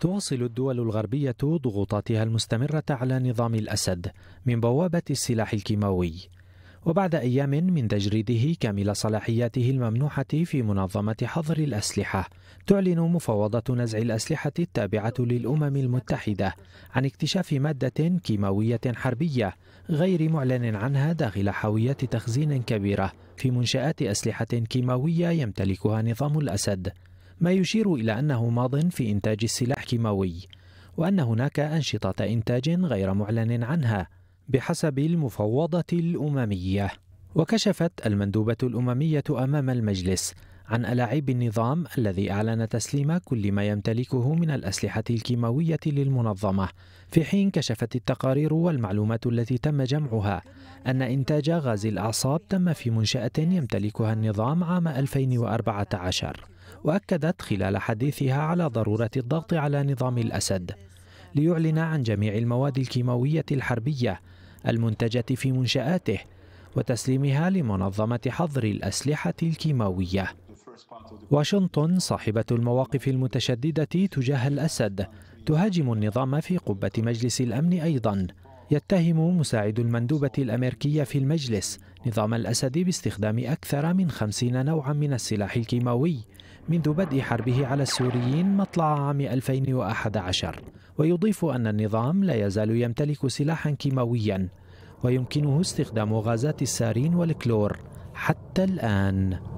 تواصل الدول الغربية ضغوطاتها المستمرة على نظام الأسد من بوابة السلاح الكيماوي وبعد أيام من تجريده كامل صلاحياته الممنوحة في منظمة حظر الأسلحة تعلن مفوضة نزع الأسلحة التابعة للأمم المتحدة عن اكتشاف مادة كيماوية حربية غير معلن عنها داخل حاويات تخزين كبيرة في منشآت أسلحة كيماوية يمتلكها نظام الأسد ما يشير إلى أنه ماض في إنتاج السلاح كيماوي وأن هناك أنشطة إنتاج غير معلن عنها بحسب المفوضة الأممية وكشفت المندوبة الأممية أمام المجلس عن ألاعيب النظام الذي أعلن تسليم كل ما يمتلكه من الأسلحة الكيماوية للمنظمة في حين كشفت التقارير والمعلومات التي تم جمعها أن إنتاج غاز الأعصاب تم في منشأة يمتلكها النظام عام 2014 وأكدت خلال حديثها على ضرورة الضغط على نظام الأسد ليعلن عن جميع المواد الكيماوية الحربية المنتجة في منشآته وتسليمها لمنظمة حظر الأسلحة الكيماوية. واشنطن صاحبة المواقف المتشددة تجاه الأسد تهاجم النظام في قبة مجلس الأمن أيضاً يتهم مساعد المندوبة الأمريكية في المجلس نظام الأسد باستخدام أكثر من خمسين نوعا من السلاح الكيماوي منذ بدء حربه على السوريين مطلع عام 2011 ويضيف أن النظام لا يزال يمتلك سلاحا كيماويا ويمكنه استخدام غازات السارين والكلور حتى الآن